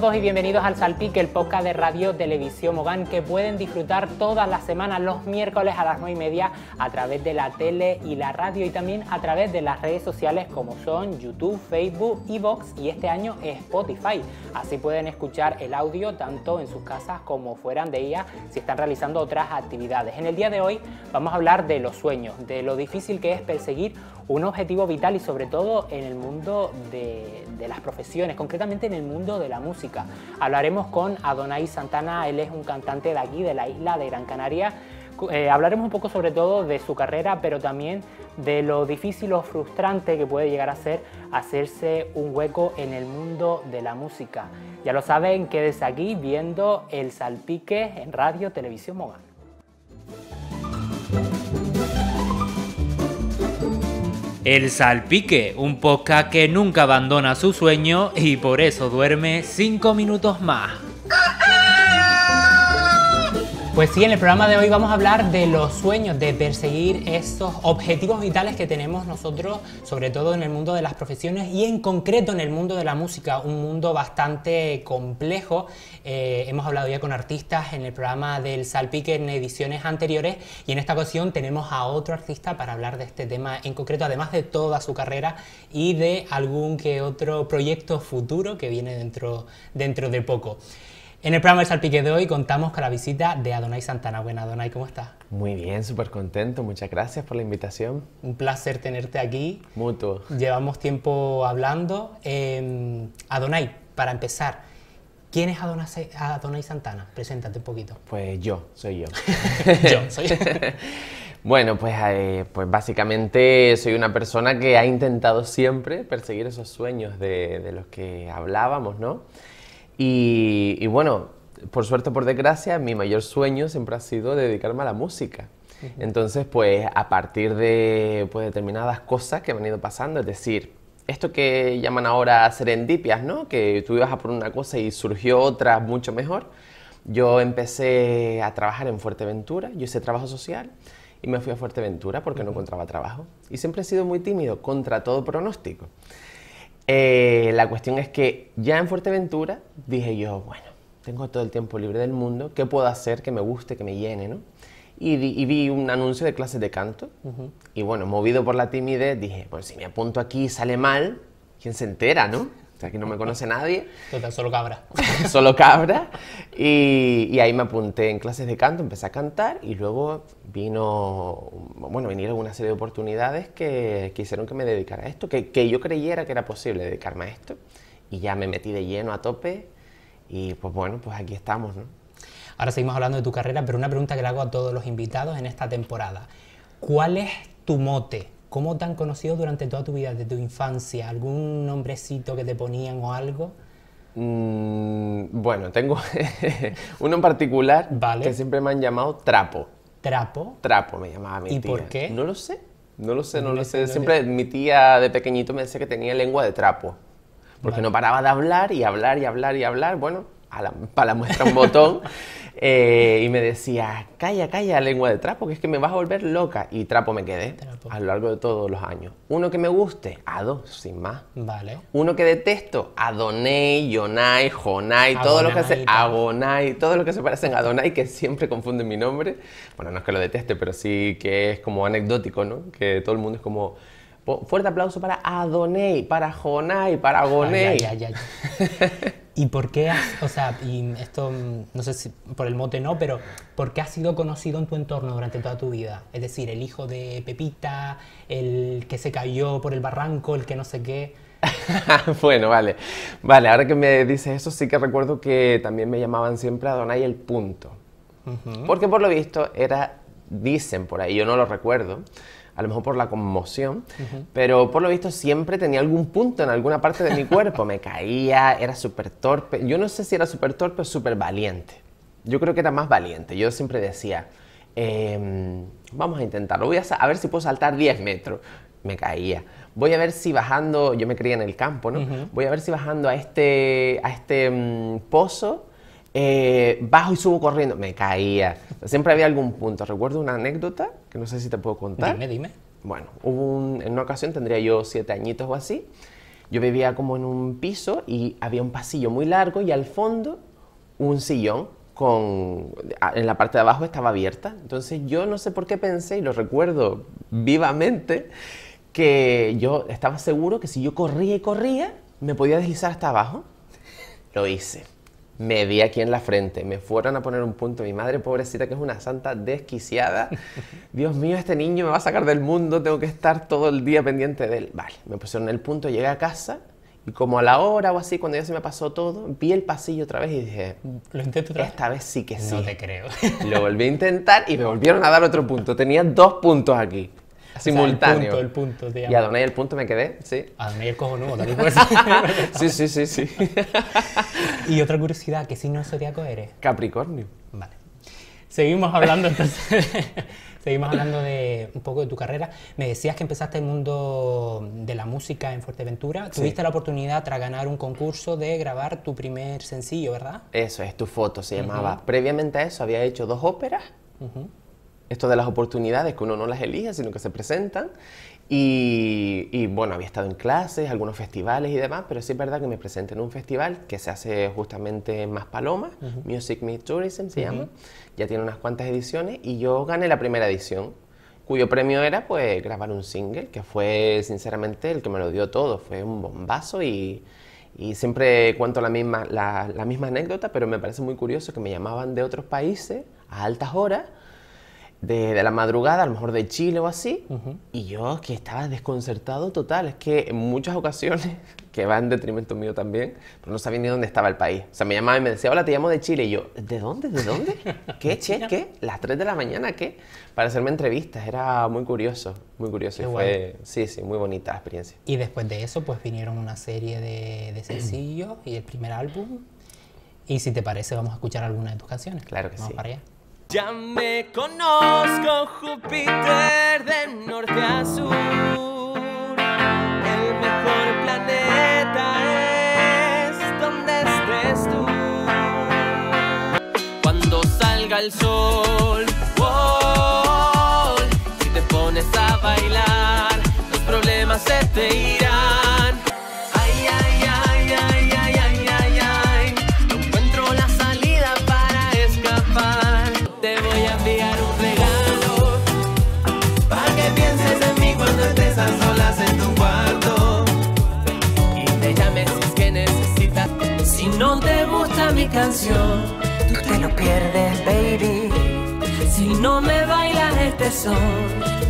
todos y bienvenidos al Salpique, el podcast de Radio Televisión Mogán que pueden disfrutar todas las semanas los miércoles a las 9 y media a través de la tele y la radio y también a través de las redes sociales como son YouTube, Facebook, Evox y este año Spotify. Así pueden escuchar el audio tanto en sus casas como fuera de ella si están realizando otras actividades. En el día de hoy vamos a hablar de los sueños, de lo difícil que es perseguir un objetivo vital y sobre todo en el mundo de, las profesiones, concretamente en el mundo de la música. Hablaremos con Adonai Santana, él es un cantante de aquí, de la isla de Gran Canaria. Eh, hablaremos un poco sobre todo de su carrera, pero también de lo difícil o frustrante que puede llegar a ser hacerse un hueco en el mundo de la música. Ya lo saben, quédese aquí viendo el salpique en radio, televisión, Mogán. El Salpique, un poca que nunca abandona su sueño y por eso duerme 5 minutos más. Pues sí, en el programa de hoy vamos a hablar de los sueños, de perseguir esos objetivos vitales que tenemos nosotros, sobre todo en el mundo de las profesiones y en concreto en el mundo de la música, un mundo bastante complejo. Eh, hemos hablado ya con artistas en el programa del Salpique en ediciones anteriores y en esta ocasión tenemos a otro artista para hablar de este tema en concreto, además de toda su carrera y de algún que otro proyecto futuro que viene dentro, dentro de poco. En el programa Salpique de hoy contamos con la visita de Adonai Santana. Buena Adonai, ¿cómo estás? Muy bien, súper contento. Muchas gracias por la invitación. Un placer tenerte aquí. Mutuo. Llevamos tiempo hablando. Eh, Adonai, para empezar, ¿quién es Adonai, Santana? Preséntate un poquito. Pues yo, soy yo. yo, soy Bueno, pues, eh, pues básicamente soy una persona que ha intentado siempre perseguir esos sueños de los que hablábamos, ¿no? Y, bueno, por suerte o por desgracia, mi mayor sueño siempre ha sido dedicarme a la música. Entonces, pues a partir de pues, determinadas cosas que han ido pasando, es decir, esto que llaman ahora serendipias, ¿no? Que tú ibas a por una cosa y surgió otra mucho mejor. Yo empecé a trabajar en Fuerteventura, yo hice trabajo social y me fui a Fuerteventura porque no encontraba trabajo. Y siempre he sido muy tímido, contra todo pronóstico. Eh, la cuestión es que ya en Fuerteventura dije yo, bueno, tengo todo el tiempo libre del mundo, ¿qué puedo hacer que me guste, que me llene, no? Y, vi un anuncio de clases de canto y bueno, movido por la timidez dije, pues si me apunto aquí y sale mal, ¿quién se entera, no? aquí no me conoce nadie. Total, solo cabra. solo cabra. Y, ahí me apunté en clases de canto, empecé a cantar y luego vino, bueno, vinieron una serie de oportunidades que, quisieron que me dedicara a esto, que, que yo creyera que era posible dedicarme a esto. Y ya me metí de lleno a tope y pues bueno, pues aquí estamos, Ahora seguimos hablando de tu carrera, pero una pregunta que le hago a todos los invitados en esta temporada. ¿Cuál es tu mote? ¿Cómo te han conocido durante toda tu vida, desde tu infancia? ¿Algún nombrecito que te ponían o algo? Mm, bueno, tengo uno en particular que siempre me han llamado Trapo. ¿Trapo? Trapo me llamaba mi tía. ¿Y por qué? No lo sé, no lo sé, no, lo sé. siempre mi tía de pequeñito me decía que tenía lengua de trapo. Porque no paraba de hablar y hablar y hablar y hablar. Bueno, para la muestra un botón. Eh, y me decía, calla, calla, lengua de trapo, que es que me vas a volver loca. Y trapo me quedé a lo largo de todos los años. Uno que me guste, a dos, sin más. Vale. Uno que detesto, Adonai, Yonai, Jonai, todo lo que se... Agonai, todo lo que se parecen a Adonai, que siempre confunde mi nombre. Bueno, no es que lo deteste, pero sí que es como anecdótico, ¿no? Que todo el mundo es como... Fuerte aplauso para Adonai, para Jonai, para Agonei. ¿Y por qué has, o sea, y esto, no sé si por el mote no, pero ¿por qué sido conocido en tu entorno durante toda tu vida? Es decir, el hijo de Pepita, el que se cayó por el barranco, el que no sé qué. bueno, vale. Vale, ahora que me dices eso, sí que recuerdo que también me llamaban siempre a Adonai el punto. Porque por lo visto era, dicen por ahí, yo no lo recuerdo, a lo mejor por la conmoción, pero por lo visto siempre tenía algún punto en alguna parte de mi cuerpo, me caía, era súper torpe, yo no sé si era súper torpe o súper valiente, yo creo que era más valiente, yo siempre decía, em, vamos a intentarlo, voy a, ver si puedo saltar 10 metros, me caía. Voy a ver si bajando, yo me creía en el campo, ¿no? Voy a ver si bajando a este, a este mm, pozo eh, bajo y subo corriendo, me caía. Siempre había algún punto. Recuerdo una anécdota que no sé si te puedo contar. Dime, dime. Bueno, hubo en una ocasión, tendría yo siete añitos o así, yo vivía como en un piso y había un pasillo muy largo y al fondo un sillón con en la parte de abajo estaba abierta. Entonces yo no sé por qué pensé y lo recuerdo vivamente que yo estaba seguro que si yo corría y corría me podía deslizar hasta abajo. Lo hice me vi aquí en la frente, me fueron a poner un punto, mi madre pobrecita que es una santa desquiciada, Dios mío, este niño me va a sacar del mundo, tengo que estar todo el día pendiente de él. Vale, me pusieron el punto, llegué a casa y como a la hora o así, cuando ya se me pasó todo, vi el pasillo otra vez y dije, lo intento otra vez. Esta vez sí que sí. No te creo. Lo volví a intentar y me volvieron a dar otro punto, tenía dos puntos aquí simultáneo. el punto, el punto, Y el punto me quedé, sí. Adoné el cojonudo, nuevo. sí, sí, sí, sí. y otra curiosidad, ¿qué signo zodiaco eres? Capricornio. Vale. Seguimos hablando entonces. seguimos hablando de un poco de tu carrera. Me decías que empezaste el mundo de la música en Fuerteventura. Tuviste la oportunidad tras ganar un concurso de grabar tu primer sencillo, ¿verdad? Eso es, tu foto se llamaba. Previamente a eso había hecho dos óperas esto de las oportunidades, que uno no las elige, sino que se presentan. Y, bueno, había estado en clases, algunos festivales y demás, pero sí es verdad que me presenté en un festival que se hace justamente en Más Palomas, Music Meet Tourism se llama, ya tiene unas cuantas ediciones y yo gané la primera edición, cuyo premio era pues grabar un single, que fue sinceramente el que me lo dio todo, fue un bombazo y, siempre cuento la misma, la misma anécdota, pero me parece muy curioso que me llamaban de otros países a altas horas de, la madrugada, a lo mejor de Chile o así, y yo que estaba desconcertado total. Es que en muchas ocasiones, que va en detrimento mío también, pero no sabía ni dónde estaba el país. O sea, me llamaba y me decía, hola, te llamo de Chile. Y yo, ¿de dónde? ¿De dónde? ¿Qué? ¿Che? ¿Qué? ¿Las 3 de la mañana? ¿Qué? Para hacerme entrevistas. Era muy curioso, muy curioso. fue, sí, sí, muy bonita la experiencia. Y después de eso, pues vinieron una serie de, sencillos y el primer álbum. Y si te parece, vamos a escuchar alguna de tus canciones. Claro que vamos sí. Para ya me conozco Júpiter de norte a sur, el mejor planeta es donde estés tú. Cuando salga el sol, si te pones a bailar, los problemas se te irán. no te gusta mi canción, tú te lo pierdes, baby. Si no me bailas este son,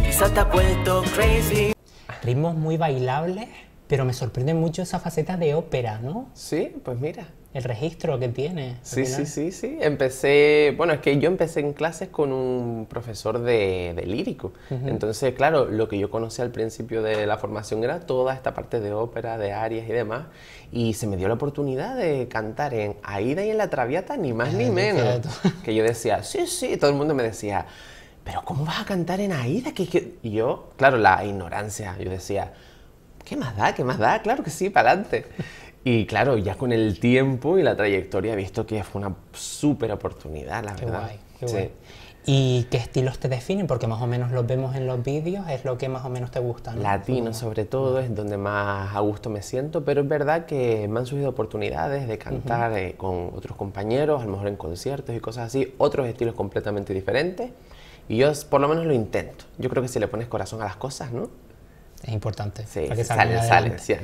quizás te ha vuelto crazy. Ritmos muy bailables, pero me sorprende mucho esa faceta de ópera, ¿no? Sí, pues mira el registro que tiene. Sí, sí, sí, sí. Empecé, bueno, es que yo empecé en clases con un profesor de, lírico. Entonces, claro, lo que yo conocí al principio de la formación era toda esta parte de ópera, de arias y demás. Y se me dio la oportunidad de cantar en Aida y en La Traviata, ni más ni menos. que yo decía, sí, sí, todo el mundo me decía, pero ¿cómo vas a cantar en Aida? que Y yo, claro, la ignorancia, yo decía, ¿qué más da? ¿Qué más da? Claro que sí, para adelante. Y claro, ya con el tiempo y la trayectoria he visto que fue una súper oportunidad, la qué verdad. Guay, qué sí. ¿Y qué estilos te definen? Porque más o menos los vemos en los vídeos, es lo que más o menos te gusta. ¿no? Latino sobre todo, es donde más a gusto me siento, pero es verdad que me han surgido oportunidades de cantar eh, con otros compañeros, a lo mejor en conciertos y cosas así, otros estilos completamente diferentes. Y yo por lo menos lo intento. Yo creo que si le pones corazón a las cosas, ¿no? Es importante. Sí, para que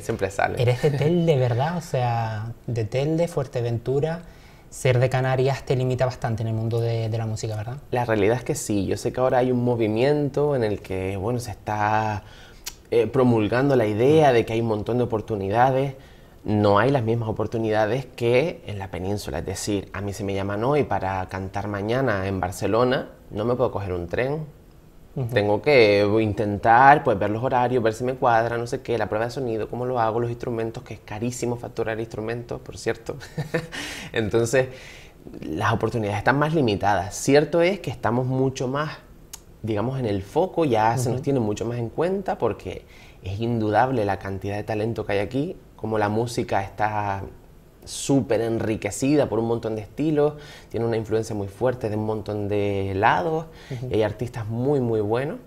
siempre sale ¿Eres de Telde, verdad? O sea, de Telde, Fuerteventura, ser de Canarias te limita bastante en el mundo de, la música, ¿verdad? La realidad es que sí. Yo sé que ahora hay un movimiento en el que, bueno, se está eh, promulgando la idea de que hay un montón de oportunidades. No hay las mismas oportunidades que en la península. Es decir, a mí se me llaman hoy para cantar mañana en Barcelona, no me puedo coger un tren, tengo que intentar, pues, ver los horarios, ver si me cuadra, no sé qué, la prueba de sonido, cómo lo hago, los instrumentos, que es carísimo facturar instrumentos, por cierto. Entonces, las oportunidades están más limitadas. Cierto es que estamos mucho más, digamos, en el foco, ya se nos tiene mucho más en cuenta porque es indudable la cantidad de talento que hay aquí, como la música está súper enriquecida por un montón de estilos, tiene una influencia muy fuerte de un montón de lados, hay artistas muy, muy buenos,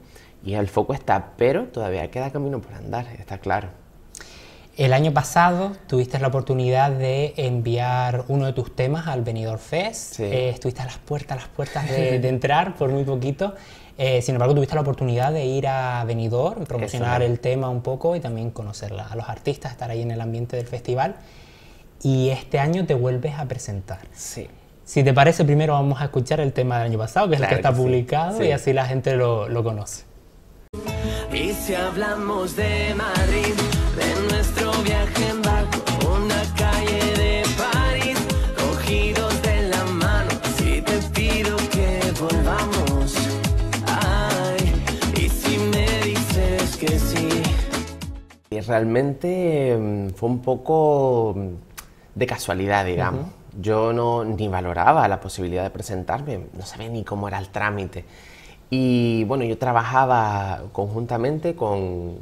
y el foco está, pero todavía queda camino por andar, está claro. El año pasado tuviste la oportunidad de enviar uno de tus temas al Benidorm Fest, eh, estuviste a las puertas, a las puertas de, entrar por muy poquito, eh, sin embargo, tuviste la oportunidad de ir a Benidorm, promocionar el tema un poco y también conocer a los artistas, estar ahí en el ambiente del festival y este año te vuelves a presentar. Sí. Si te parece, primero vamos a escuchar el tema del año pasado, que es el que está publicado, y así la gente lo, lo conoce. Y si hablamos de Madrid, de nuestro viaje en barco, una calle de París, cogidos de la mano, si te pido que volvamos. Ay, y si me dices que sí. Y realmente mm, fue un poco mm, de casualidad, digamos. Yo no ni valoraba la posibilidad de presentarme, no sabía ni cómo era el trámite. Y bueno, yo trabajaba conjuntamente con,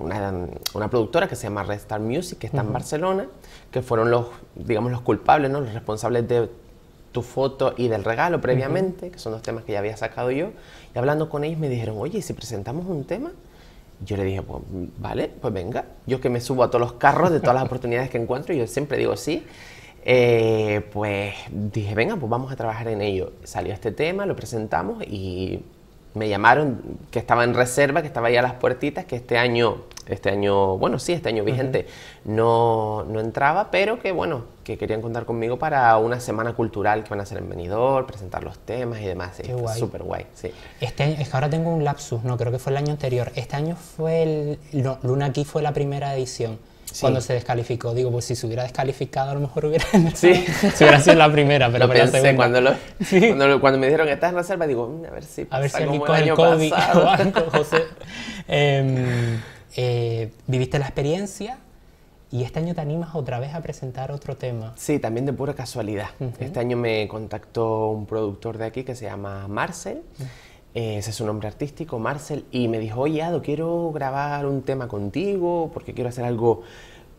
una, productora que se llama Red Star Music, que está en Barcelona, que fueron los, digamos, los culpables, ¿no? los responsables de tu foto y del regalo previamente, que son los temas que ya había sacado yo. Y hablando con ellos me dijeron, oye, si presentamos un tema, yo le dije, pues vale, pues venga. Yo que me subo a todos los carros de todas las oportunidades que encuentro, y yo siempre digo sí. Eh, pues dije, venga, pues vamos a trabajar en ello. Salió este tema, lo presentamos y me llamaron que estaba en reserva, que estaba ahí a las puertitas, que este año, este año, bueno, sí, este año vigente, no, no, entraba, pero que bueno, que querían contar conmigo para una semana cultural que van a hacer en Benidorm, presentar los temas y demás. es Súper guay, sí. Este es que ahora tengo un lapsus, no, creo que fue el año anterior. Este año fue el, Luna aquí fue la primera edición cuando se descalificó. Digo, pues si se hubiera descalificado, a lo mejor hubiera. Sí, hubiera sido la primera, pero la segunda. Cuando, lo, cuando, me dijeron que estás en reserva, digo, mm, a ver si. Pasa a ver si el COVID. José. Em, eh, viviste la experiencia y este año te animas otra vez a presentar otro tema. Sí, también de pura casualidad. Este año me contactó un productor de aquí que se llama Marcel. Eh, ese es su nombre artístico, Marcel, y me dijo, oye, Ado, quiero grabar un tema contigo porque quiero hacer algo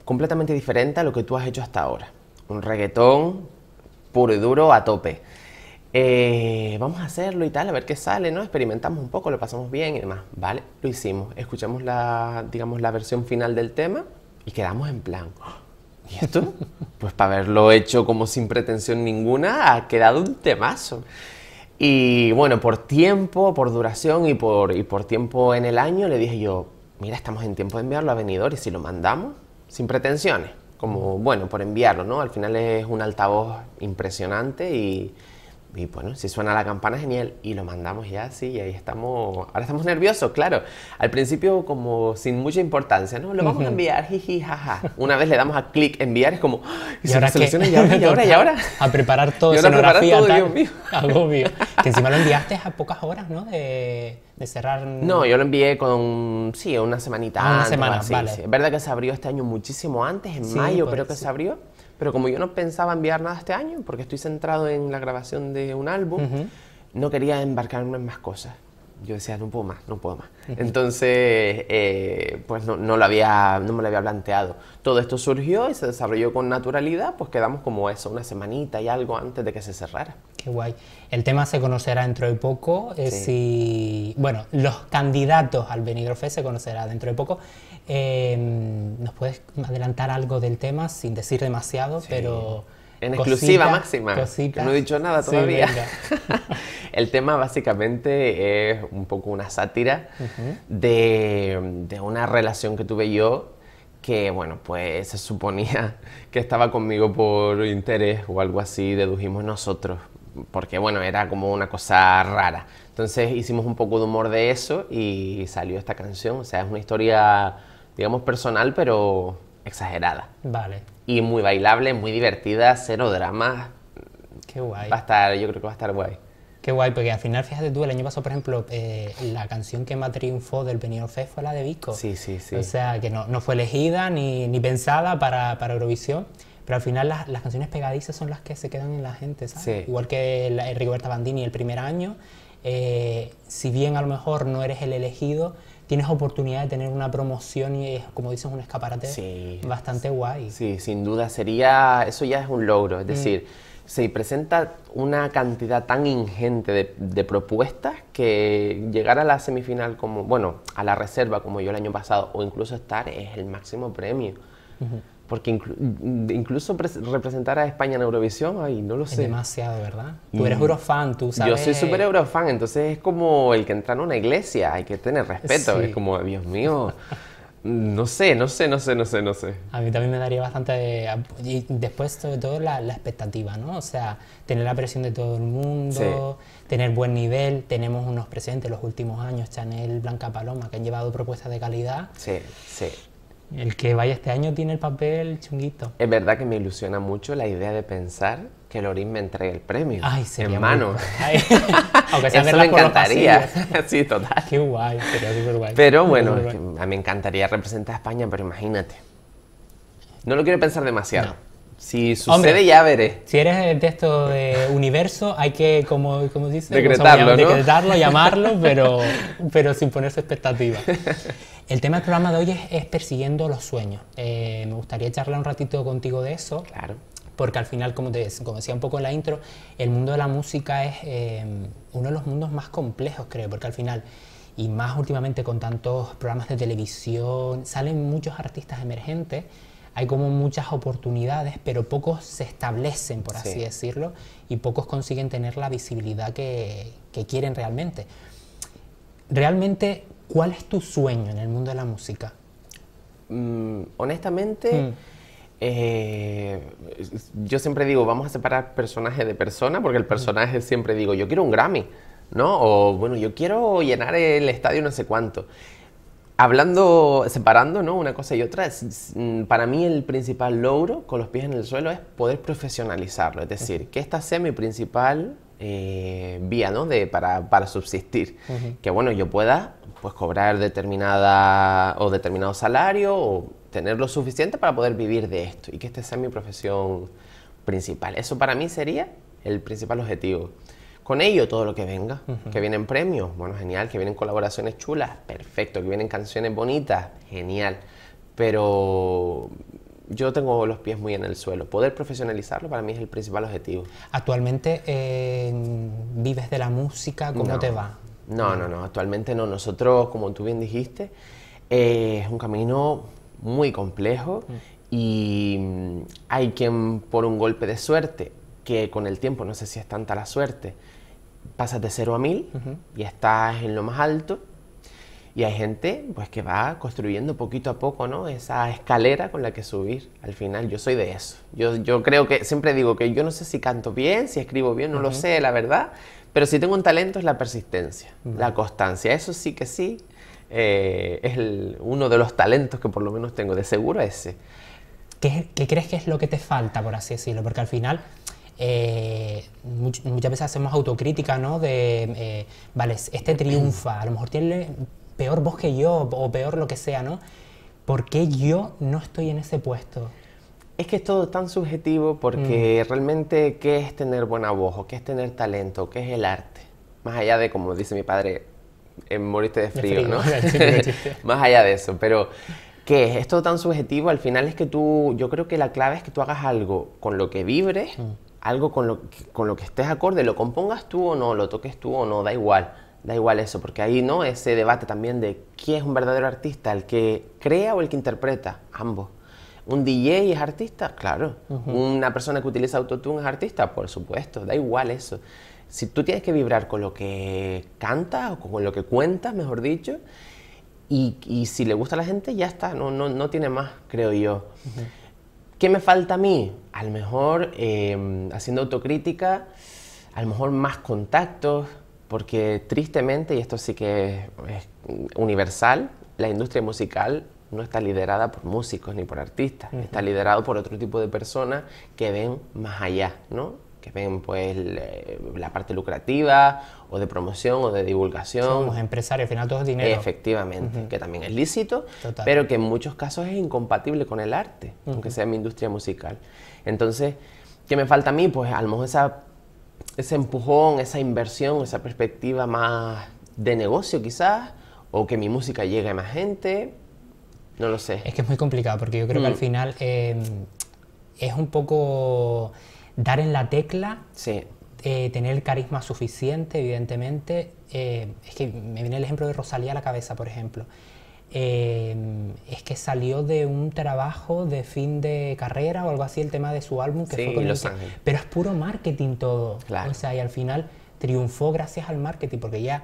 completamente diferente a lo que tú has hecho hasta ahora. Un reggaetón puro y duro a tope. Eh, vamos a hacerlo y tal, a ver qué sale, ¿no? Experimentamos un poco, lo pasamos bien y demás. Vale, lo hicimos. Escuchamos la, digamos, la versión final del tema y quedamos en plan, ah, ¿y esto? Pues para haberlo hecho como sin pretensión ninguna, ha quedado un temazo. Y bueno, por tiempo, por duración y por, por tiempo en el año, le dije yo, mira, estamos en tiempo de enviarlo a venidor y si lo mandamos, sin pretensiones, como bueno, por enviarlo, ¿no? Al final es un altavoz impresionante y, y bueno, si suena la campana, genial. Y lo mandamos ya, sí, y ahí estamos. Ahora estamos nerviosos, claro. Al principio, como sin mucha importancia, ¿no? Lo vamos a enviar, jiji, jaja. Una vez le damos a clic enviar, es como, ¿y, ahora qué? ¿Y, ahora y ahora, A preparar todo, y ahora escenografía, a todo, Dios mío. Ah, que encima lo enviaste a pocas horas, ¿no? De, de cerrar. No, yo lo envié con, sí, una semanita ah, Una semana, vale. Es verdad que se abrió este año muchísimo antes, en mayo creo que se abrió. Pero como yo no pensaba enviar nada este año, porque estoy centrado en la grabación de un álbum, no quería embarcarme en más cosas yo decía, no puedo más, no puedo más. Entonces, eh, pues no, no, lo había, no me lo había planteado. Todo esto surgió y se desarrolló con naturalidad, pues quedamos como eso, una semanita y algo antes de que se cerrara. Qué guay. El tema se conocerá dentro de poco. Eh, si, bueno, los candidatos al Benigrofe se conocerá dentro de poco. Em, ¿Nos puedes adelantar algo del tema sin decir demasiado, pero... En exclusiva máxima. No he dicho nada todavía. El tema básicamente es un poco una sátira de, de una relación que tuve yo que bueno, pues se suponía que estaba conmigo por interés o algo así, dedujimos nosotros, porque bueno, era como una cosa rara. Entonces hicimos un poco de humor de eso y salió esta canción, o sea, es una historia, digamos, personal, pero exagerada. Vale. Y muy bailable, muy divertida, cero drama. Qué guay. Va a estar, yo creo que va a estar guay. Qué guay, porque al final, fíjate tú, el año pasado, por ejemplo, eh, la canción que más triunfó del Benidorm Fest fue la de Vico. Sí, sí, sí. O sea, que no, no fue elegida ni, ni pensada para, para Eurovisión, pero al final las, canciones pegadizas son las que se quedan en la gente, ¿sabes? Igual que el, el Bandini el primer año, eh, si bien a lo mejor no eres el elegido, tienes oportunidad de tener una promoción y es, como dices, un escaparate bastante guay. Sí, sin duda sería, eso ya es un logro, es mm. decir se presenta una cantidad tan ingente de, propuestas que llegar a la semifinal como, bueno, a la reserva como yo el año pasado o incluso estar es el máximo premio. Porque incluso representar a España en Eurovisión, ay, no lo sé. Es demasiado, ¿verdad? Tú eres eurofan, tú sabes. Yo soy súper eurofan, entonces es como el que entra en una iglesia, hay que tener respeto. Es como, Dios mío. No sé, no sé, no sé, no sé, no sé. A mí también me daría bastante... De, después, sobre todo, la, expectativa, ¿no? O sea, tener la presión de todo el mundo, tener buen nivel. Tenemos unos presentes los últimos años, Chanel, Blanca Paloma, que han llevado propuestas de calidad. Sí, sí. El que vaya este año tiene el papel chunguito. Es verdad que me ilusiona mucho la idea de pensar que Lorín me entregue el premio. Ay, En mano. Aunque sea Eso me encantaría. sí, total. Qué guay, sería súper guay. Pero bueno, a me encantaría representar a España, pero imagínate. No lo quiero pensar demasiado. Si sucede, Hombre, ya veré. Si eres el texto de universo, hay que, como, como dice, decretarlo, ¿no? decretarlo, llamarlo, pero, pero sin ponerse expectativas. El tema del programa de hoy es, persiguiendo los sueños. Eh, me gustaría charlar un ratito contigo de eso. Claro porque al final, como, te, decía un poco en la intro, el mundo de la música es em, uno de los mundos más complejos, creo, porque al final, y más últimamente con tantos programas de televisión, salen muchos artistas emergentes, hay como muchas oportunidades, pero pocos se establecen, por así decirlo, y pocos consiguen tener la visibilidad que, quieren realmente. Realmente, ¿cuál es tu sueño en el mundo de la música? Mm, honestamente... Mm. Eh, yo siempre digo, vamos a separar personaje de persona, porque el personaje siempre digo, yo quiero un Grammy, ¿no? O bueno, yo quiero llenar el estadio no sé cuánto. Hablando, separando, ¿no? Una cosa y otra, mm, para mí el principal logro con los pies en el suelo es poder profesionalizarlo, es decir, que esta sea mi principal eh, vía, ¿no? De, para, para subsistir. Que bueno, yo pueda pues cobrar determinada o determinado salario o tener lo suficiente para poder vivir de esto y que esta sea mi profesión principal. Eso para mí sería el principal objetivo. Con ello, todo lo que venga, que vienen premios, bueno, genial, que vienen colaboraciones chulas, perfecto, que vienen canciones bonitas, genial. Pero yo tengo los pies muy en el suelo. Poder profesionalizarlo para mí es el principal objetivo. ¿Actualmente vives de la música? ¿Cómo te va? No, no, no, actualmente no. Nosotros, como tú bien dijiste, eh, es un camino muy complejo mm. y mm, hay quien por un golpe de suerte, que con el tiempo no sé si es tanta la suerte, pasas de 0 a 1000 y estás en lo más alto. Y hay gente pues, que va construyendo poquito a poco ¿no? esa escalera con la que subir. Al final yo soy de eso. Yo, yo creo que siempre digo que yo no sé si canto bien, si escribo bien, no lo sé, la verdad. Pero si tengo un talento es la persistencia, la constancia. Eso sí que sí, eh, es uno de los talentos que por lo menos tengo, de seguro ese. ¿Qué, crees que es lo que te falta, por así decirlo? Porque al final... Eh, muchas veces hacemos autocrítica, ¿no? De, eh, vale, este triunfa, a lo mejor tiene peor voz que yo o peor lo que sea, ¿no? ¿Por qué yo no estoy en ese puesto? Es que es todo tan subjetivo porque mm. realmente qué es tener buena voz o qué es tener talento, qué es el arte. Más allá de, como dice mi padre, en de frío, ¿no? Más allá de eso, pero ¿qué es esto tan subjetivo? Al final es que tú, yo creo que la clave es que tú hagas algo con lo que vibres, mm. algo con lo, que estés acorde, lo compongas tú o no, lo toques tú o no, da igual, da igual eso, porque ahí no ese debate también de quién es un verdadero artista, el que crea o el que interpreta, ambos. ¿Un DJ es artista? Claro. ¿Una persona que utiliza autotune es artista? Por supuesto, da igual eso. Si tú tienes que vibrar con lo que cantas o con lo que cuentas, mejor dicho, y, si le gusta a la gente, ya está, no, no, tiene más, creo yo. ¿Qué me falta a mí? A lo mejor, em, haciendo autocrítica, a lo mejor más contactos, porque tristemente, y esto sí que es universal, la industria musical no está liderada por músicos ni por artistas, está liderado por otro tipo de personas que ven más allá, ¿no? que ven pues eh, la parte lucrativa o de promoción o de divulgación. Somos empresarios, al final todo es dinero. Efectivamente, que también es lícito, pero que en muchos casos es incompatible con el arte, aunque sea mi industria musical. Entonces, ¿qué me falta a mí? Pues a lo mejor esa, ese empujón, esa inversión, esa perspectiva más de negocio quizás, o que mi música llegue a más gente, no lo sé. Es que es muy complicado, porque yo creo que al mm. final eh, es un poco dar en la tecla, eh, tener el carisma suficiente, evidentemente. Eh, es que me viene el ejemplo de Rosalía a la cabeza, por ejemplo. Eh, es que salió de un trabajo de fin de carrera o algo así el tema de su álbum que fue con Pero es puro marketing todo. O sea, y al final triunfó gracias al marketing, porque ya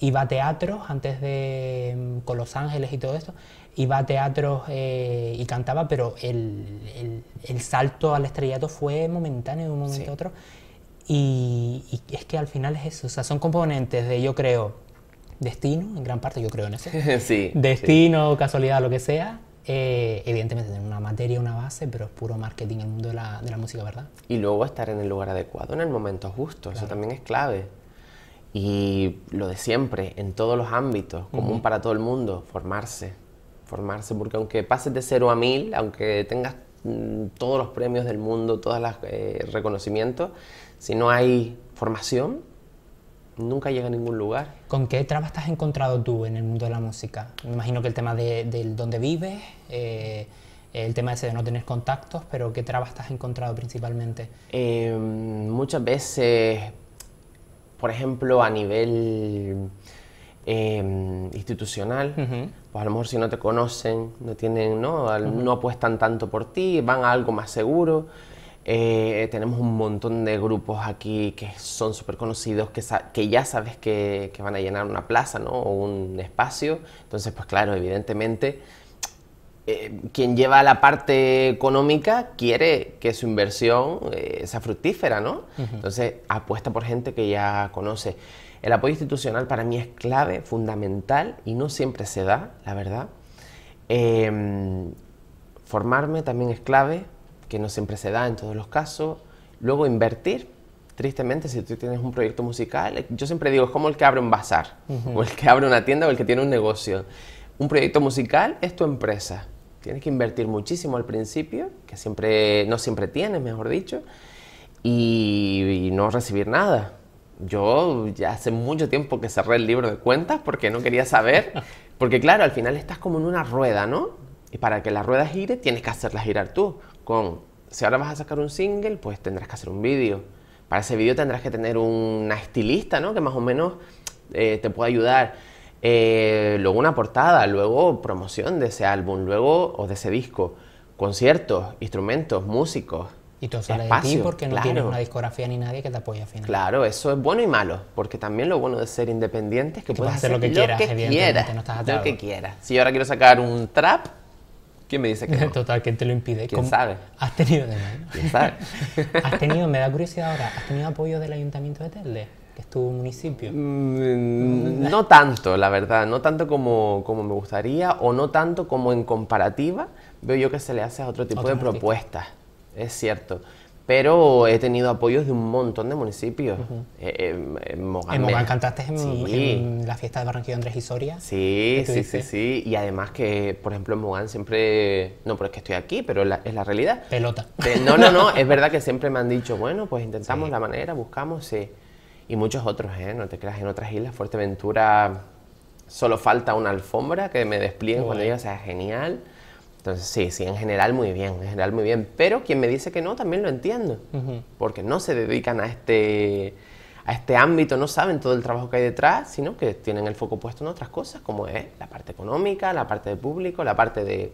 iba a teatros antes de mm, con Los Ángeles y todo esto iba a teatros eh, y cantaba, pero el, el, salto al estrellato fue momentáneo de un momento a otro. Y, es que al final es eso, o sea, son componentes de, yo creo, destino, en gran parte yo creo en eso. sí, destino, casualidad, lo que sea. Eh, evidentemente tener una materia, una base, pero es puro marketing en el mundo de la, de la, música, ¿verdad? Y luego estar en el lugar adecuado, en el momento justo, eso también es clave. Y lo de siempre, en todos los ámbitos, común para todo el mundo, formarse formarse, porque aunque pases de 0 a 1000, aunque tengas mm, todos los premios del mundo, todos los eh, reconocimientos, si no hay formación, nunca llega a ningún lugar. ¿Con qué trabas estás has encontrado tú en el mundo de la música? Me imagino que el tema de, del dónde vives, eh, el tema ese de no tener contactos, pero ¿qué trabas estás has encontrado principalmente? Em, muchas veces, por ejemplo, a nivel Em, institucional, pues a lo mejor si no te conocen, no tienen, ¿no? no apuestan tanto por ti, van a algo más seguro. Eh, tenemos un montón de grupos aquí que son súper conocidos, que, ya sabes que, van a llenar una plaza ¿no? o un espacio. Entonces, pues claro, evidentemente, eh, quien lleva la parte económica quiere que su inversión eh, sea fructífera, ¿no? Entonces, apuesta por gente que ya conoce. El apoyo institucional para mí es clave, fundamental y no siempre se da, la verdad. Em, formarme también es clave, que no siempre se da en todos los casos. Luego invertir, tristemente, si tú tienes un proyecto musical, eh, yo siempre digo, es como el que abre un bazar, o el que abre una tienda, o el que tiene un negocio. Un proyecto musical es tu empresa. Tienes que invertir muchísimo al principio, que siempre, no siempre tienes, mejor dicho, y no recibir nada yo ya hace mucho tiempo que cerré el libro de cuentas porque no quería saber, porque claro, al final estás como en una rueda, ¿no? Y para que la rueda gire, tienes que hacerla girar tú. Con, si ahora vas a sacar un single, pues tendrás que hacer un vídeo. Para ese vídeo tendrás que tener una estilista, ¿no? Que más o menos eh, te pueda ayudar. Eh, luego una portada, luego promoción de ese álbum, luego o de ese disco, conciertos, instrumentos, músicos, y todo sale de porque no tienes una discografía ni nadie que te apoye al final. Claro, eso es bueno y malo, porque también lo bueno de ser independiente es que, puedes hacer, lo que quieras, que evidentemente, no estás atado. que quieras. Si yo ahora quiero sacar un trap, ¿quién me dice que no? Total, ¿quién te lo impide? ¿Quién sabe? Has tenido de mal. ¿Quién sabe? has tenido, me da curiosidad ahora, ¿has tenido apoyo del Ayuntamiento de Telde? que es tu municipio? Mm, mm, no eh. tanto, la verdad, no tanto como, como me gustaría o no tanto como en comparativa veo yo que se le hace a otro tipo de propuestas es cierto. Pero he tenido apoyos de un montón de municipios. Eh, eh, en Mogán cantaste en, la fiesta de Barranquilla Andrés y Soria. Sí, sí, sí, sí. Y además que, por ejemplo, en Mogán siempre... No, pero es que estoy aquí, pero es la realidad. Pelota. No, no, no. es verdad que siempre me han dicho, bueno, pues intentamos la manera, buscamos, sí. Y muchos otros, ¿eh? No te creas, en otras islas, Fuerteventura, solo falta una alfombra que me despliegue cuando yo sea, genial. Entonces, sí, sí, en general muy bien, en general muy bien. Pero quien me dice que no, también lo entiendo, porque no se dedican a este, a este ámbito, no saben todo el trabajo que hay detrás, sino que tienen el foco puesto en otras cosas, como es la parte económica, la parte de público, la parte de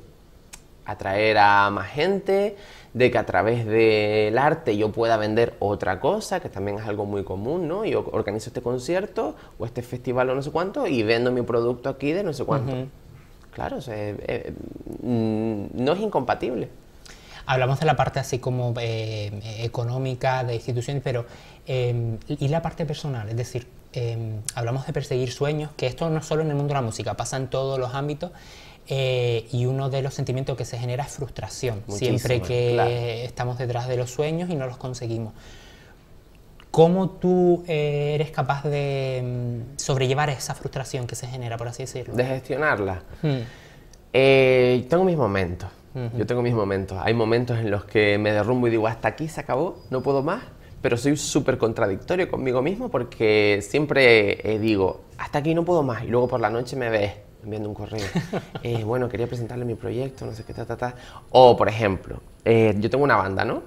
atraer a más gente, de que a través del arte yo pueda vender otra cosa, que también es algo muy común, ¿no? Yo organizo este concierto o este festival o no sé cuánto y vendo mi producto aquí de no sé cuánto. Claro, eh, eh, mm, no es incompatible. Hablamos de la parte así como eh, económica de instituciones, pero em, y la parte personal, es decir, em, hablamos de perseguir sueños, que esto no solo en el mundo de la música, pasa en todos los ámbitos. y uno de los sentimientos que se genera es frustración, siempre que estamos detrás de los sueños y no los conseguimos. ¿Cómo tú eh, eres capaz de mm, sobrellevar esa frustración que se genera, por así decirlo? De gestionarla. Hmm. Eh, tengo mis momentos. Yo tengo mis momentos. Hay momentos en los que me derrumbo y digo, hasta aquí se acabó, no puedo más, pero soy súper contradictorio conmigo mismo porque siempre eh, digo, hasta aquí no puedo más, y luego por la noche me ves enviando un correo. bueno, quería presentarle mi proyecto, no sé qué, ta, ta, ta. O, por ejemplo, yo tengo una banda, ¿no?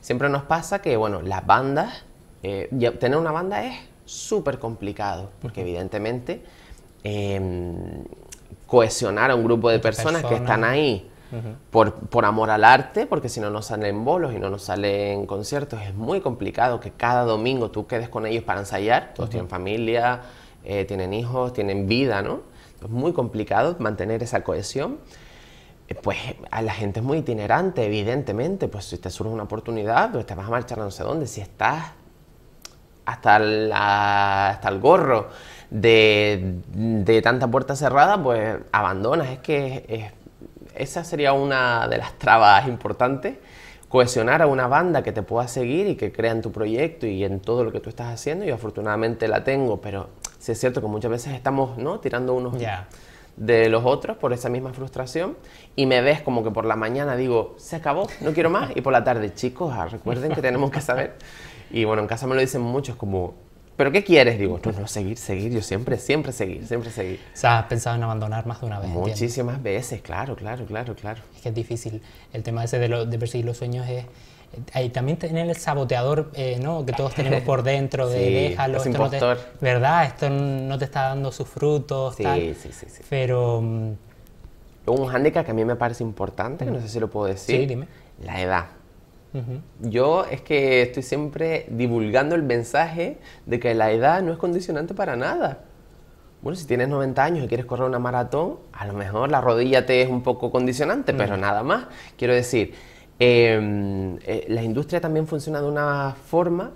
Siempre nos pasa que, bueno, las bandas eh, tener una banda es súper complicado, porque evidentemente em, cohesionar a un grupo de personas que están ahí por, por, amor al arte, porque si no nos salen bolos y no nos salen conciertos, es muy complicado que cada domingo tú quedes con ellos para ensayar, todos tienen familia, eh, tienen hijos, tienen vida, ¿no? Es muy complicado mantener esa cohesión. Eh, pues a la gente es muy itinerante, evidentemente. Pues si te surge una oportunidad, pues te vas a marchar a no sé dónde. Si estás hasta, hasta el gorro de, de, tanta puerta cerrada, pues abandonas. Es que esa sería una de las trabas importantes, cohesionar a una banda que te pueda seguir y que crea en tu proyecto y en todo lo que tú estás haciendo. Y afortunadamente la tengo, pero sí es cierto que muchas veces estamos ¿no? tirando unos... de los otros por esa misma frustración y me ves como que por la mañana digo, se acabó, no quiero más y por la tarde, chicos, ah, recuerden que tenemos que saber y bueno, en casa me lo dicen muchos como, ¿pero qué quieres? Digo, no, no, seguir, seguir, yo siempre, siempre seguir, siempre seguir. O sea, has pensado en abandonar más de una vez. Muchísimas veces, claro, claro, claro, claro. Es que es difícil, el tema ese de, perseguir los sueños es... ahí también tener el saboteador eh, ¿no? que todos tenemos por dentro de sí, déjalo, es verdad, esto no te está dando sus frutos, tal. Sí, sí, sí. Pero Luego mm, un hándicap que a mí me parece importante, que no sé si lo puedo decir. Sí, dime. La edad. Yo es que estoy siempre divulgando el mensaje de que la edad no es condicionante para nada. Bueno, si tienes 90 años y quieres correr una maratón, a lo mejor la rodilla te es un poco condicionante, mm. pero nada más. Quiero decir, em, eh, la industria también funciona de una forma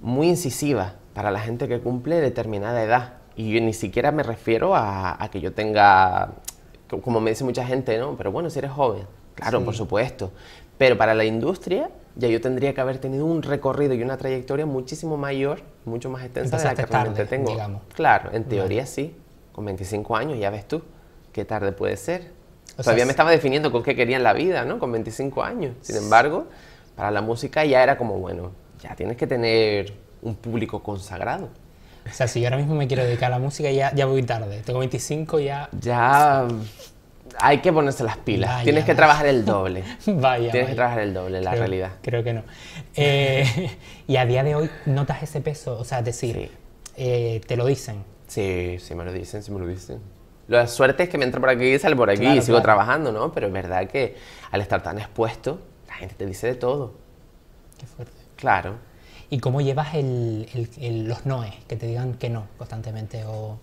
muy incisiva para la gente que cumple determinada edad. Y yo ni siquiera me refiero a, que yo tenga, como me dice mucha gente, ¿no? Pero bueno, si eres joven, claro, por supuesto. Pero para la industria ya yo tendría que haber tenido un recorrido y una trayectoria muchísimo mayor, mucho más extensa de la que tarde, tengo. Claro, en teoría sí. Con 25 años ya ves tú qué tarde puede ser. Todavía me estaba definiendo con qué quería en la vida, ¿no? Con 25 años. Sin embargo, para la música ya era como, bueno, ya tienes que tener un público consagrado. O sea, si yo ahora mismo me quiero dedicar a la música, ya, ya voy tarde. Tengo 25, ya... Ya hay que ponerse las pilas. Tienes que trabajar el doble. vaya. Tienes que trabajar el doble, la realidad. Creo que no. Eh, y a día de hoy notas ese peso, o sea, decir, eh, te lo dicen. Sí, sí me lo dicen, sí me lo dicen. La suerte es que me entro por aquí y sale por aquí y sigo trabajando, ¿no? Pero es verdad que al estar tan expuesto, la gente te dice de todo. Qué fuerte. Claro. ¿Y cómo llevas los noes? Que te digan que no constantemente o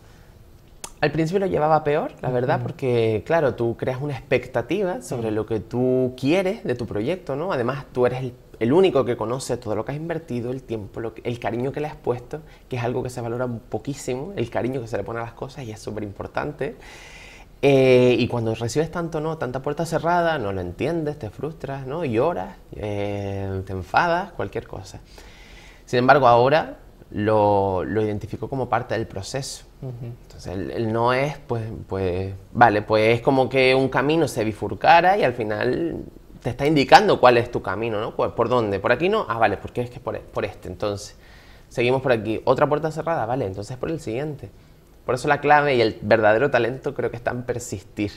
al principio lo llevaba peor, la verdad, porque claro, tú creas una expectativa sobre lo que tú quieres de tu proyecto, ¿no? Además, tú eres el, único que conoce todo lo que has invertido, el tiempo, el cariño que le has puesto, que es algo que se valora poquísimo, el cariño que se le pone a las cosas y es súper importante. Eh, y cuando recibes tanto no, tanta puerta cerrada, no lo entiendes, te frustras, ¿no? Lloras, eh, te enfadas, cualquier cosa. Sin embargo, ahora lo, lo identifico como parte del proceso entonces el, no es, pues, pues, vale, pues es como que un camino se bifurcara y al final te está indicando cuál es tu camino, ¿no? ¿Por dónde? ¿Por aquí no? Ah, vale, porque es que por, por este, entonces. Seguimos por aquí. Otra puerta cerrada, vale, entonces por el siguiente. Por eso la clave y el verdadero talento creo que está en persistir.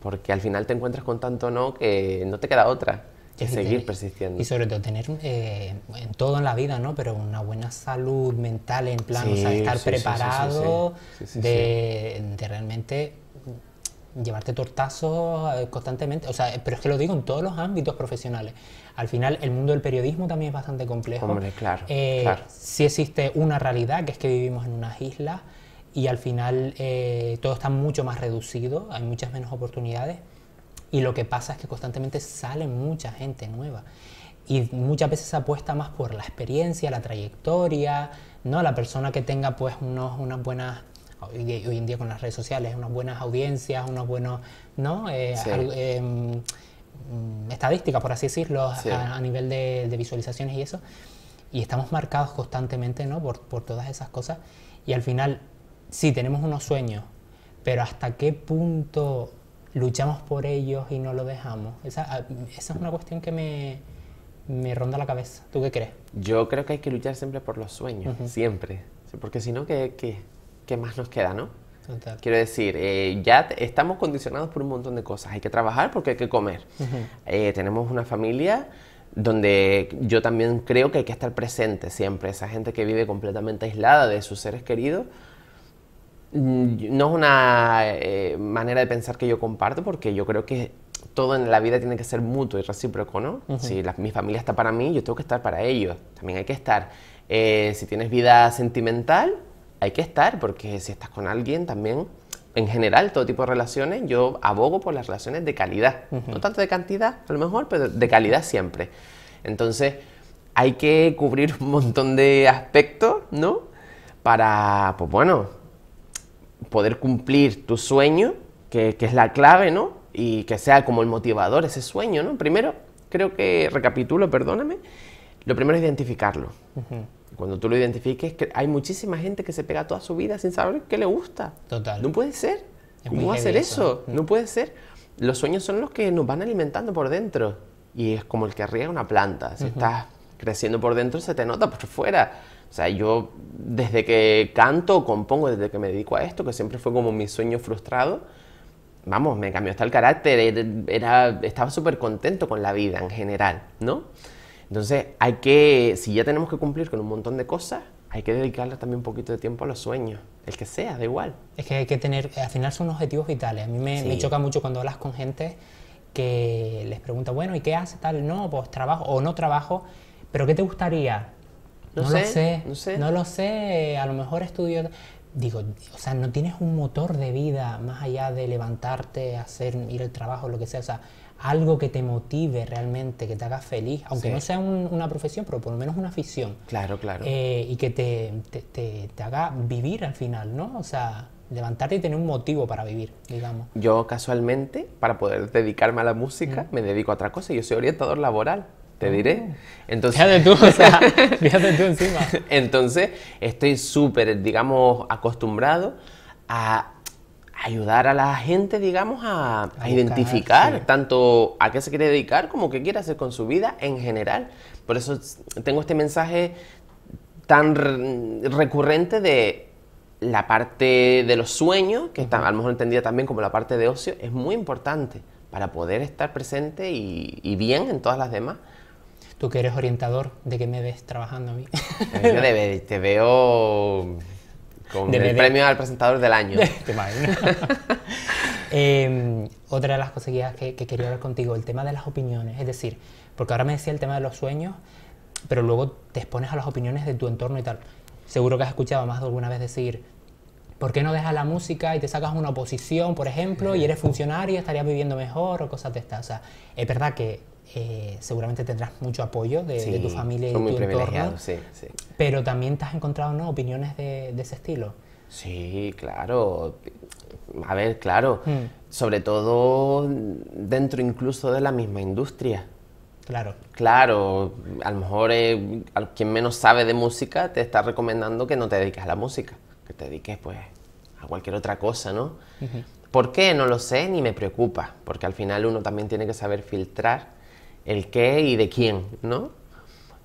Porque al final te encuentras con tanto no que no te queda otra seguir persistiendo. Y sobre todo tener eh, en todo en la vida, ¿no? Pero una buena salud mental en plan, estar preparado de, realmente llevarte tortazos eh, constantemente, o sea, pero es que lo digo en todos los ámbitos profesionales. Al final, el mundo del periodismo también es bastante complejo. Hombre, eh, existe una realidad, que es que vivimos en unas islas y al final todo está mucho más reducido, hay muchas menos oportunidades y lo que pasa es que constantemente sale mucha gente nueva. Y muchas veces apuesta más por la experiencia, la trayectoria, ¿no? La persona que tenga pues unos, unas buenas hoy en día con las redes sociales, unas buenas audiencias, unos buenos, ¿no? Eh, em, estadísticas, por así decirlo, a, nivel de, visualizaciones y eso. Y estamos marcados constantemente, ¿no? Por, por todas esas cosas. Y al final, sí, tenemos unos sueños, pero hasta qué punto luchamos por ellos y no lo dejamos. Esa, ah, es una cuestión que me, ronda la cabeza. ¿Tú qué crees? Yo creo que hay que luchar siempre por los sueños, siempre. Porque si no, ¿qué, más nos queda, no? Quiero decir, eh, ya estamos condicionados por un montón de cosas. Hay que trabajar porque hay que comer. Eh, tenemos una familia donde yo también creo que hay que estar presente siempre. Esa gente que vive completamente aislada de sus seres queridos, Mm, no es una eh, manera de pensar que yo comparto porque yo creo que todo en la vida tiene que ser mutuo y recíproco, ¿no? Si mi familia está para mí, yo tengo que estar para ellos. También hay que estar. Eh, si tienes vida sentimental, hay que estar porque si estás con alguien también, en general, todo tipo de relaciones, yo abogo por las relaciones de calidad. No tanto de cantidad, a lo mejor, pero de calidad siempre. Entonces, hay que cubrir un montón de aspectos, ¿no? Para, pues bueno, poder cumplir tu sueño, que, es la clave, ¿no? Y que sea como el motivador ese sueño, ¿no? Primero, creo que, recapitulo, perdóname, lo primero es identificarlo. Cuando tú lo identifiques, que hay muchísima gente que se pega toda su vida sin saber qué le gusta. Total. No puede ser. ¿Cómo va eso? Mm. No puede ser. Los sueños son los que nos van alimentando por dentro. Y es como el que riega una planta. Si estás creciendo por dentro, se te nota por fuera. O sea, yo desde que canto, compongo, desde que me dedico a esto, que siempre fue como mi sueño frustrado, vamos, me cambió hasta el carácter, era, estaba súper contento con la vida en general, ¿no? Entonces hay que, si ya tenemos que cumplir con un montón de cosas, hay que dedicarle también un poquito de tiempo a los sueños, el que sea, da igual. Es que hay que tener, al final son objetivos vitales. A mí me, me choca mucho cuando hablas con gente que les pregunta, bueno, ¿y qué hace tal? No, pues trabajo o no trabajo, pero ¿qué te gustaría? No, sé, lo sé, no lo sé. A lo mejor estudio Digo, o sea, no tienes un motor de vida más allá de levantarte, hacer, ir al trabajo, lo que sea. O sea, algo que te motive realmente, que te haga feliz, aunque no sea una profesión, pero por lo menos una afición. Claro, claro. Eh, y que te, te, te, haga vivir al final, ¿no? O sea, levantarte y tener un motivo para vivir, digamos. Yo casualmente, para poder dedicarme a la música, mm. me dedico a otra cosa. Yo soy orientador laboral te ah. diré. Entonces, fíjate tú, o sea, fíjate tú encima. Entonces, estoy súper, digamos, acostumbrado a ayudar a la gente, digamos, a, identificar tanto a qué se quiere dedicar como qué quiere hacer con su vida en general. Por eso tengo este mensaje tan recurrente de la parte de los sueños, que está, a lo mejor entendida también como la parte de ocio, es muy importante para poder estar presente y bien en todas las demás tú que eres orientador, ¿de qué me ves trabajando a mí? Eh, yo te veo con el premio al presentador del año. Em, otra de las cosas que, que quería hablar contigo, el tema de las opiniones. Es decir, porque ahora me decía el tema de los sueños, pero luego te expones a las opiniones de tu entorno y tal. Seguro que has escuchado más de alguna vez decir, ¿por qué no dejas la música y te sacas una oposición, por ejemplo, y eres funcionario estarías viviendo mejor o cosas de estas? O sea, es verdad que eh, seguramente tendrás mucho apoyo de, tu familia y tu entorno. Sí, sí. Pero también te has encontrado opiniones de, ese estilo. Sí, claro. A ver, claro. Mm. Sobre todo dentro incluso de la misma industria. Claro. Claro, a lo mejor eh, quien menos sabe de música te está recomendando que no te dediques a la música, que te dediques pues a cualquier otra cosa, ¿no? ¿Por qué? No lo sé, ni me preocupa, porque al final uno también tiene que saber filtrar el qué y de quién, ¿no?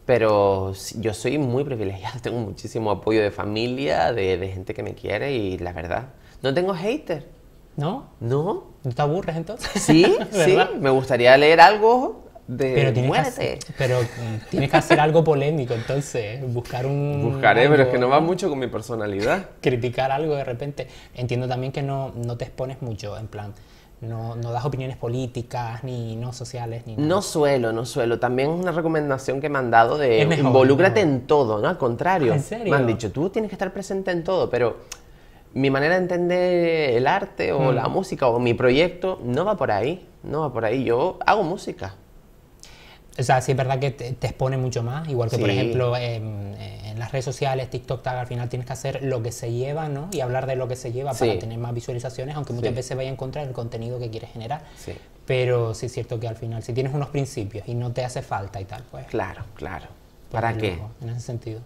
Pero yo soy muy privilegiada tengo muchísimo apoyo de familia, de, gente que me quiere y la verdad, no tengo hater. ¿No? ¿No? ¿No te aburres entonces? Sí, sí, me gustaría leer algo de pero tienes muerte. pero mm, tienes que hacer algo polémico, entonces, buscar un... Buscaré, pero es que no va mucho con mi personalidad. Criticar algo de repente. Entiendo también que no, no te expones mucho, en plan, no, das opiniones políticas, ni no sociales, ni No suelo, no suelo. También es una recomendación que me han dado de involúcrate en todo, ¿no? Al contrario. ¿En serio? Me han dicho, tú tienes que estar presente en todo, pero mi manera de entender el arte o mm. la música o mi proyecto no va por ahí, no va por ahí. Yo hago música. O sea, sí es verdad que te, expone mucho más, igual que, por ejemplo, em, eh, en las redes sociales, TikTok, tag, al final tienes que hacer lo que se lleva, ¿no? Y hablar de lo que se lleva para tener más visualizaciones, aunque muchas veces vaya a encontrar el contenido que quieres generar. Sí. Pero sí es cierto que al final, si tienes unos principios y no te hace falta y tal, pues... Claro, claro. ¿Para qué? en ese sentido.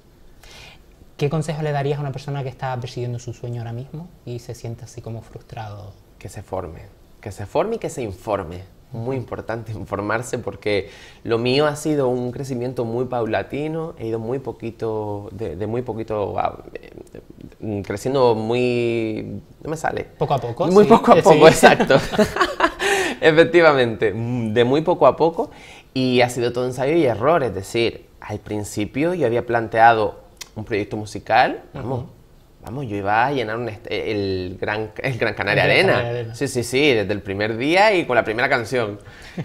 ¿Qué consejo le darías a una persona que está persiguiendo su sueño ahora mismo y se siente así como frustrado? Que se forme, que se forme y que se informe muy importante informarse porque lo mío ha sido un crecimiento muy paulatino, he ido muy poquito, de, muy poquito, eh, creciendo muy, no me sale. Poco a poco. Muy poco a eh, poco, exacto. Efectivamente, de muy poco a poco y ha sido todo ensayo y error, es decir, al principio yo había planteado un proyecto musical, vamos. Vamos, yo iba a llenar eh, el, Gran, el Gran Canaria Arena. Sí, sí, sí, desde el primer día y con la primera canción.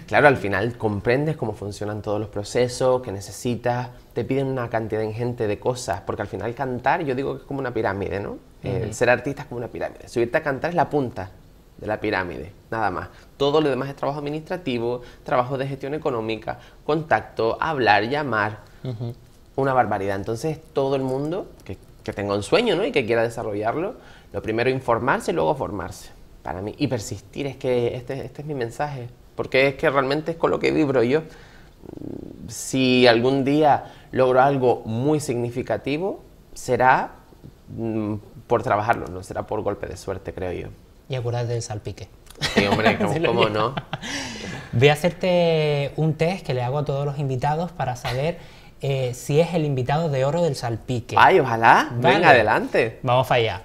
Claro, al final comprendes cómo funcionan todos los procesos, qué necesitas, te piden una cantidad ingente de cosas, porque al final cantar, yo digo que es como una pirámide, ¿no? Eh, ser artista es como una pirámide. Subirte a cantar es la punta de la pirámide, nada más. Todo lo demás es trabajo administrativo, trabajo de gestión económica, contacto, hablar, llamar. Una barbaridad. Entonces todo el mundo, que que tenga un sueño ¿no? y que quiera desarrollarlo, lo primero informarse y luego formarse. Para mí, y persistir, es que este, este es mi mensaje, porque es que realmente es con lo que vibro yo. Si algún día logro algo muy significativo, será mm, por trabajarlo, no será por golpe de suerte, creo yo. Y acuérdate del salpique. Sí, hombre, cómo no? Voy a hacerte un test que le hago a todos los invitados para saber eh, si es el invitado de oro del salpique. Ay, ojalá. ven, adelante. Vamos allá.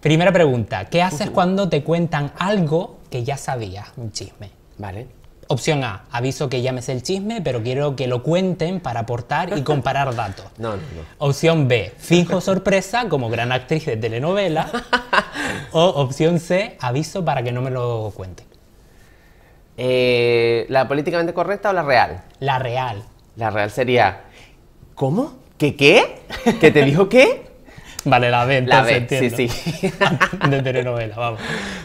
Primera pregunta. ¿Qué haces cuando te cuentan algo que ya sabías? Un chisme. Vale. Opción A, aviso que llames el chisme, pero quiero que lo cuenten para aportar y comparar datos. No, no, no. Opción B, finjo sorpresa como gran actriz de telenovela. o opción C, aviso para que no me lo cuenten. Eh, ¿La políticamente correcta o la real? La real. La real sería, ¿Cómo? ¿Qué qué? ¿Que te dijo qué? Vale, la venta. la sí, sí. De telenovela, vamos.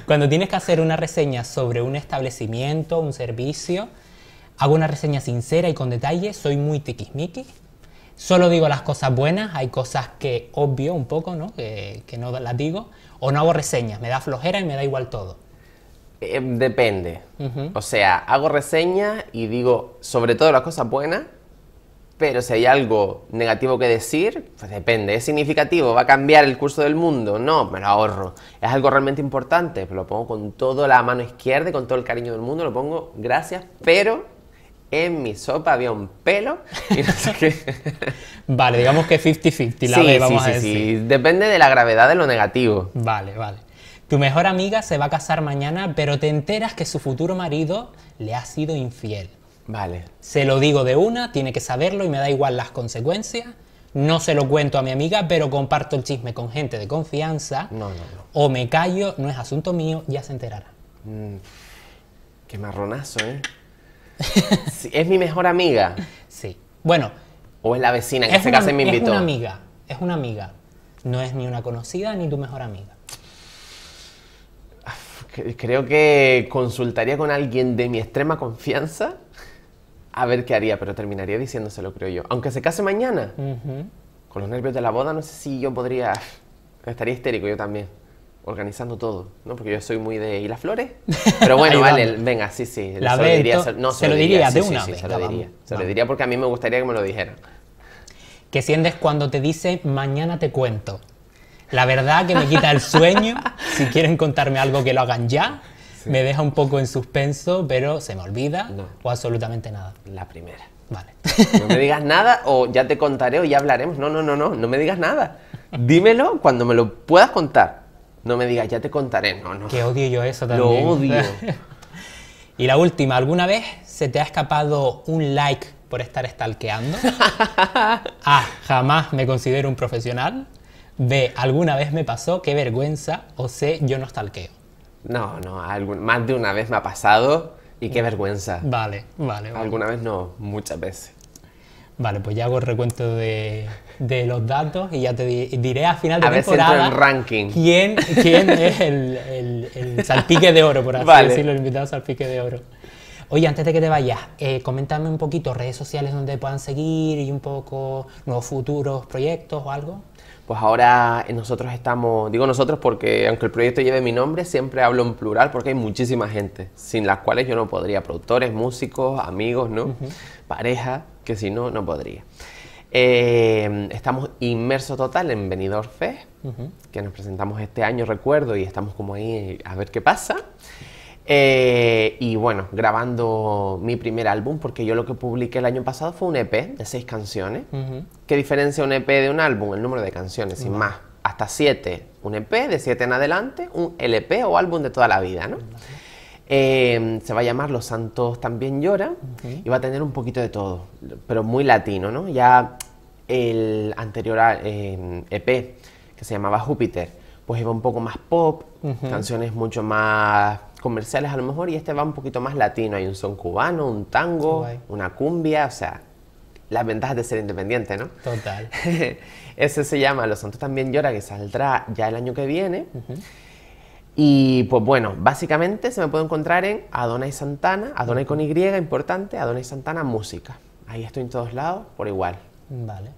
Cuando tienes que hacer una reseña sobre un establecimiento, un servicio, hago una reseña sincera y con detalle, soy muy tiquismiqui. Solo digo las cosas buenas, hay cosas que obvio un poco, ¿no? Que, no las digo. O no hago reseñas, me da flojera y me da igual todo. Eh, depende. O sea, hago reseñas y digo sobre todo las cosas buenas pero si hay algo negativo que decir, pues depende. ¿Es significativo? ¿Va a cambiar el curso del mundo? No, me lo ahorro. ¿Es algo realmente importante? Pues lo pongo con toda la mano izquierda y con todo el cariño del mundo. Lo pongo, gracias, pero en mi sopa había un pelo vale, digamos que 50-50 la sí, vamos sí, sí, Sí, depende de la gravedad de lo negativo. Vale, vale. Tu mejor amiga se va a casar mañana, pero te enteras que su futuro marido le ha sido infiel. Vale. Se lo digo de una, tiene que saberlo y me da igual las consecuencias. No se lo cuento a mi amiga, pero comparto el chisme con gente de confianza. No, no, no. O me callo, no es asunto mío, ya se enterará. Mm, qué marronazo, ¿eh? es mi mejor amiga. Sí. Bueno. O es la vecina, que este se caso me invitó. Es una amiga, es una amiga. No es ni una conocida ni tu mejor amiga. Creo que consultaría con alguien de mi extrema confianza a ver qué haría, pero terminaría diciéndoselo, creo yo. Aunque se case mañana, con los nervios de la boda, no sé si yo podría. Estaría histérico yo también, organizando todo, ¿no? Porque yo soy muy de. ¿Y las flores? Pero bueno, vale, venga, sí, sí. se, lo diría, lo diría, de una se lo diría. se lo diría porque a mí me gustaría que me lo dijeran. ¿Qué sientes cuando te dice mañana te cuento? La verdad que me quita el sueño. si quieren contarme algo, que lo hagan ya me deja un poco en suspenso, pero se me olvida o absolutamente nada. La primera. Vale. No me digas nada o ya te contaré o ya hablaremos. No, no, no, no, no me digas nada. Dímelo cuando me lo puedas contar. No me digas, ya te contaré. No, no. Que odio yo eso también. Lo odio. y la última, ¿alguna vez se te ha escapado un like por estar stalkeando? A. Jamás me considero un profesional. B. Alguna vez me pasó, qué vergüenza. O C. Yo no stalkeo. No, no, más de una vez me ha pasado y qué vergüenza. Vale, vale. Alguna vez no, muchas veces. Vale, pues ya hago el recuento de, los datos y ya te diré a final de temporada quién, quién es el, salpique de oro, por así decirlo, el invitado salpique de oro. Oye, antes de que te vayas, eh, coméntame un poquito redes sociales donde puedan seguir y un poco nuevos futuros proyectos o algo. Pues ahora nosotros estamos, digo nosotros porque aunque el proyecto lleve mi nombre, siempre hablo en plural porque hay muchísima gente, sin las cuales yo no podría, productores, músicos, amigos, ¿no? Pareja, que si no, no podría. Em, estamos inmerso total en Benidorm Fest, que nos presentamos este año, recuerdo, y estamos como ahí a ver qué pasa. Eh, y bueno, grabando mi primer álbum, porque yo lo que publiqué el año pasado fue un EP de seis canciones. ¿Qué diferencia un EP de un álbum? El número de canciones, sin más. Hasta siete. Un EP de siete en adelante, un LP o álbum de toda la vida, ¿no? Em, se va a llamar Los Santos también Llora, y va a tener un poquito de todo, pero muy latino, ¿no? Ya el anterior EP, em, e que se llamaba Júpiter, pues iba un poco más pop, canciones mucho más comerciales a lo mejor y este va un poquito más latino. Hay un son cubano, un tango, una cumbia, o sea, las ventajas de ser independiente, ¿no? Total. Ese se llama Los Santos también Llora, que saldrá ya el año que viene. Y pues bueno, básicamente se me puede encontrar en y Santana, y con Y, importante, y Santana Música. Ahí estoy en todos lados, por igual. Vale.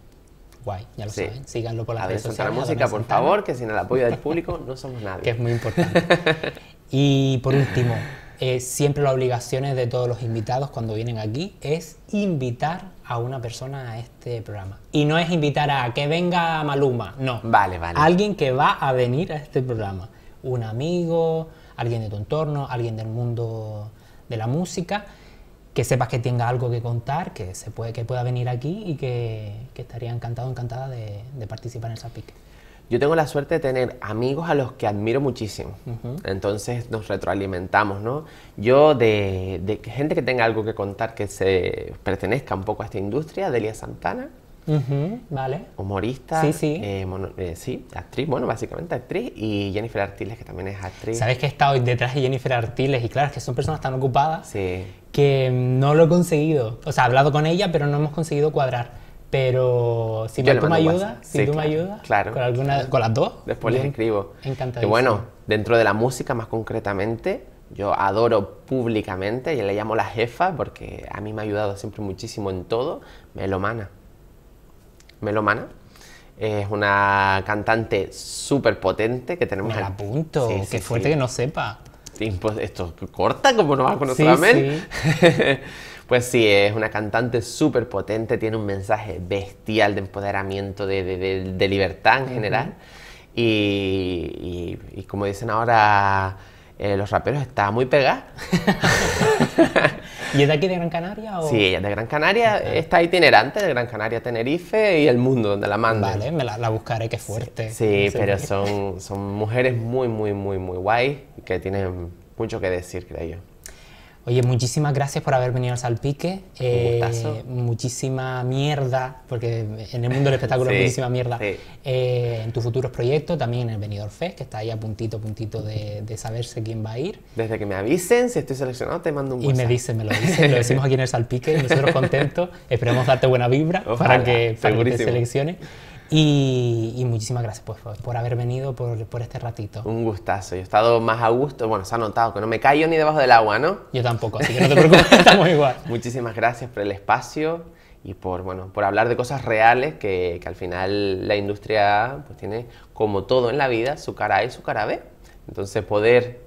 Guay, ya lo saben. Síganlo por las redes sociales. Santana Música, por favor, que sin el apoyo del público no somos nadie. que es muy importante. Y por último, eh, siempre las obligaciones de todos los invitados cuando vienen aquí es invitar a una persona a este programa. Y no es invitar a que venga Maluma, no. Vale, vale. Alguien que va a venir a este programa. Un amigo, alguien de tu entorno, alguien del mundo de la música, que sepas que tenga algo que contar, que, se puede, que pueda venir aquí y que, estaría encantado, encantada de, participar en el pique yo tengo la suerte de tener amigos a los que admiro muchísimo. Entonces nos retroalimentamos, ¿no? Yo de, gente que tenga algo que contar que se pertenezca un poco a esta industria, Delia Santana. vale. Humorista. Sí, sí. Eh, eh, sí, actriz, bueno, básicamente actriz. Y Jennifer Artiles, que también es actriz. Sabes que he estado detrás de Jennifer Artiles y claro, es que son personas tan ocupadas que no lo he conseguido. O sea, he hablado con ella, pero no hemos conseguido cuadrar. Pero si tú me ayudas, si me claro, con, con las dos. Después les escribo. Encantadísimo. Y bueno, dentro de la música más concretamente, yo adoro públicamente, y le llamo la jefa porque a mí me ha ayudado siempre muchísimo en todo, Melomana. Melomana es una cantante súper potente que tenemos... Me la apunto, qué fuerte que no sepa. Esto corta, como no vas a conocer a Mel. Pues sí, es una cantante súper potente, tiene un mensaje bestial de empoderamiento, de, libertad en general. Y, como dicen ahora eh, los raperos, está muy pegada. ¿Y es de aquí de Gran Canaria? O? Sí, ella es de Gran Canaria, está itinerante de Gran Canaria, Tenerife y el mundo donde la manda. Vale, me la, buscaré, que fuerte. Sí, pero son, son mujeres muy, muy, muy, muy guay que tienen mucho que decir, creo yo. Oye, muchísimas gracias por haber venido al Salpique. Eh, muchísima mierda, porque en el mundo del espectáculo hay muchísima mierda. Eh, en tus futuros proyectos, también en el Venidor Fest, que está ahí a puntito, puntito de, saberse quién va a ir. Desde que me avisen, si estoy seleccionado, te mando un WhatsApp. Y me dicen, me lo dicen, lo decimos aquí en el Salpique, nosotros contentos. Esperemos darte buena vibra para que, para que te seleccione. Y, muchísimas gracias pues, por, haber venido por, por, este ratito. Un gustazo. Yo he estado más a gusto. Bueno, se ha notado que no me callo ni debajo del agua, ¿no? Yo tampoco, así que no te preocupes, estamos igual. Muchísimas gracias por el espacio y por, bueno, por hablar de cosas reales que, que al final la industria pues, tiene, como todo en la vida, su cara A y su cara B. Entonces, poder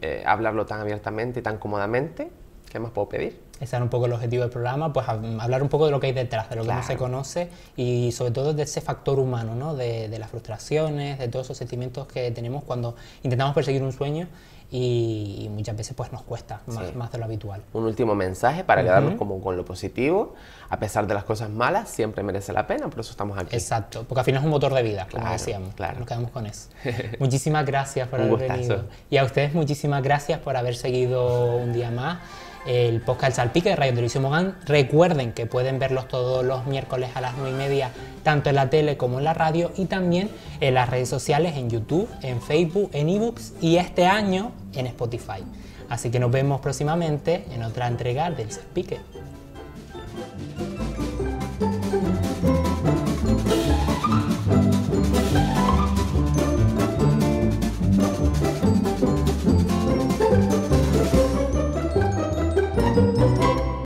eh, hablarlo tan abiertamente y tan cómodamente ¿Qué más puedo pedir? Ese era un poco el objetivo del programa, pues hablar un poco de lo que hay detrás, de lo que no se conoce y sobre todo de ese factor humano, ¿no? de, las frustraciones, de todos esos sentimientos que tenemos cuando intentamos perseguir un sueño y, muchas veces pues nos cuesta más, de lo habitual. Un último mensaje para quedarnos como con lo positivo, a pesar de las cosas malas, siempre merece la pena, por eso estamos aquí. Exacto, porque al final es un motor de vida, claro, como decíamos, claro. nos quedamos con eso. muchísimas gracias por haber gustazo. venido y a ustedes muchísimas gracias por haber seguido un día más el podcast El Salpique de Radio Televisión Mogán. Recuerden que pueden verlos todos los miércoles a las 9 y media, tanto en la tele como en la radio y también en las redes sociales, en YouTube, en Facebook, en eBooks y este año en Spotify. Así que nos vemos próximamente en otra entrega del Salpique.